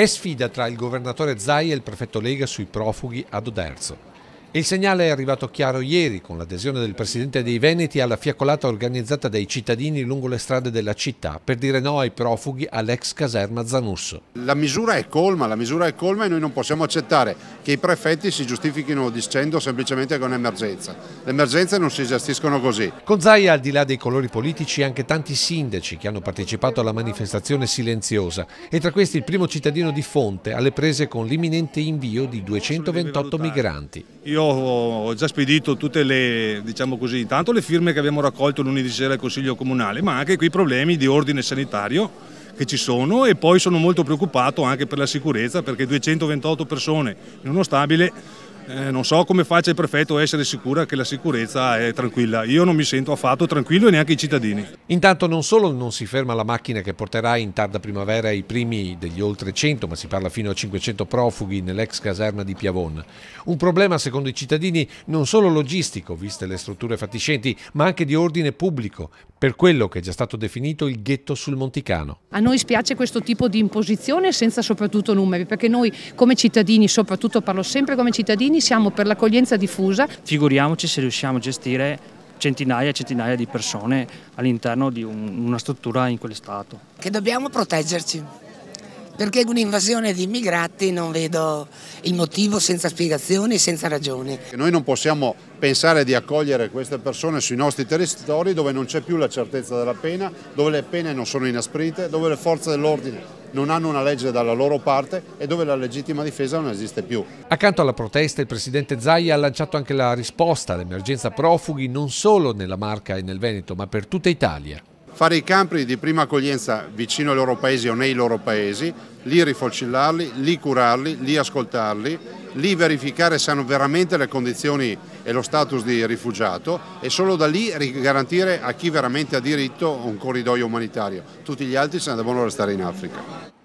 È sfida tra il governatore Zai e il prefetto Lega sui profughi ad Oderzo. Il segnale è arrivato chiaro ieri con l'adesione del Presidente dei Veneti alla fiaccolata organizzata dai cittadini lungo le strade della città per dire no ai profughi all'ex caserma Zanusso. La misura è colma, la misura è colma e noi non possiamo accettare che i prefetti si giustifichino dicendo semplicemente che è un'emergenza. Le emergenze non si gestiscono così. Con Zaia al di là dei colori politici anche tanti sindaci che hanno partecipato alla manifestazione silenziosa e tra questi il primo cittadino di Fonte alle prese con l'imminente invio di 228 migranti. Io io ho già spedito tutte le, diciamo così, tanto le firme che abbiamo raccolto lunedì sera al Consiglio Comunale, ma anche quei problemi di ordine sanitario che ci sono e poi sono molto preoccupato anche per la sicurezza perché 228 persone in uno stabile eh, non so come faccia il prefetto a essere sicura che la sicurezza è tranquilla. Io non mi sento affatto tranquillo e neanche i cittadini. Intanto non solo non si ferma la macchina che porterà in tarda primavera i primi degli oltre 100, ma si parla fino a 500 profughi nell'ex caserma di Piavon. Un problema secondo i cittadini non solo logistico, viste le strutture fatiscenti, ma anche di ordine pubblico, per quello che è già stato definito il ghetto sul Monticano. A noi spiace questo tipo di imposizione senza soprattutto numeri, perché noi come cittadini, soprattutto parlo sempre come cittadini, siamo per l'accoglienza diffusa. Figuriamoci se riusciamo a gestire centinaia e centinaia di persone all'interno di un, una struttura in quel stato. Che dobbiamo proteggerci perché un'invasione di immigrati non vedo il motivo senza spiegazioni, senza ragioni. Noi non possiamo pensare di accogliere queste persone sui nostri territori dove non c'è più la certezza della pena, dove le pene non sono inasprite, dove le forze dell'ordine non hanno una legge dalla loro parte e dove la legittima difesa non esiste più. Accanto alla protesta il presidente Zai ha lanciato anche la risposta all'emergenza profughi non solo nella Marca e nel Veneto ma per tutta Italia fare i campi di prima accoglienza vicino ai loro paesi o nei loro paesi, lì rifocillarli, lì curarli, lì ascoltarli, lì verificare se hanno veramente le condizioni e lo status di rifugiato e solo da lì garantire a chi veramente ha diritto un corridoio umanitario. Tutti gli altri se ne devono restare in Africa.